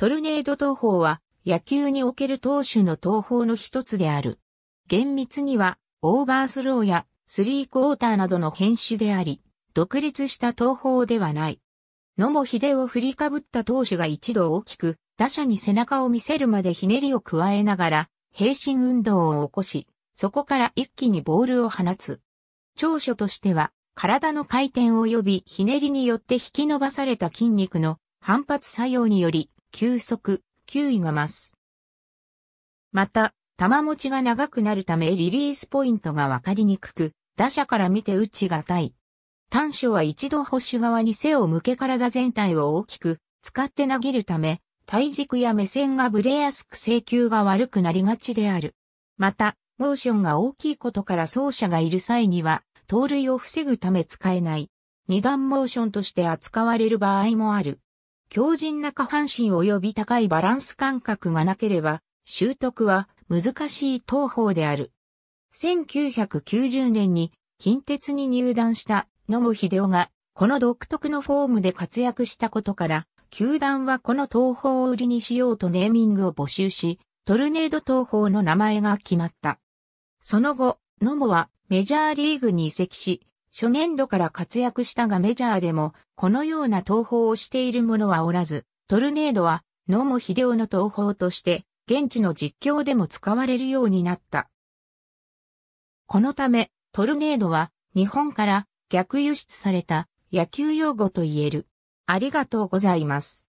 トルネード投法は野球における投手の投法の一つである。厳密にはオーバースローやスリークォーターなどの変種であり、独立した投法ではない。野茂秀を振りかぶった投手が一度大きく打者に背中を見せるまでひねりを加えながら、平身運動を起こし、そこから一気にボールを放つ。長所としては、体の回転及びひねりによって引き伸ばされた筋肉の反発作用により、急速、球威が増す。また、玉持ちが長くなるためリリースポイントがわかりにくく、打者から見て打ちがたい。短所は一度保守側に背を向け体全体を大きく使って投げるため、体軸や目線がブレやすく請求が悪くなりがちである。また、モーションが大きいことから走者がいる際には、盗塁を防ぐため使えない。二段モーションとして扱われる場合もある。強靭な下半身及び高いバランス感覚がなければ、習得は難しい投法である。1990年に近鉄に入団した野茂秀夫が、この独特のフォームで活躍したことから、球団はこの投法を売りにしようとネーミングを募集し、トルネード投法の名前が決まった。その後、野茂はメジャーリーグに移籍し、初年度から活躍したがメジャーでも、このような投法をしている者はおらず、トルネードは、野茂秀夫の投法として、現地の実況でも使われるようになった。このため、トルネードは、日本から逆輸出された野球用語と言える。ありがとうございます。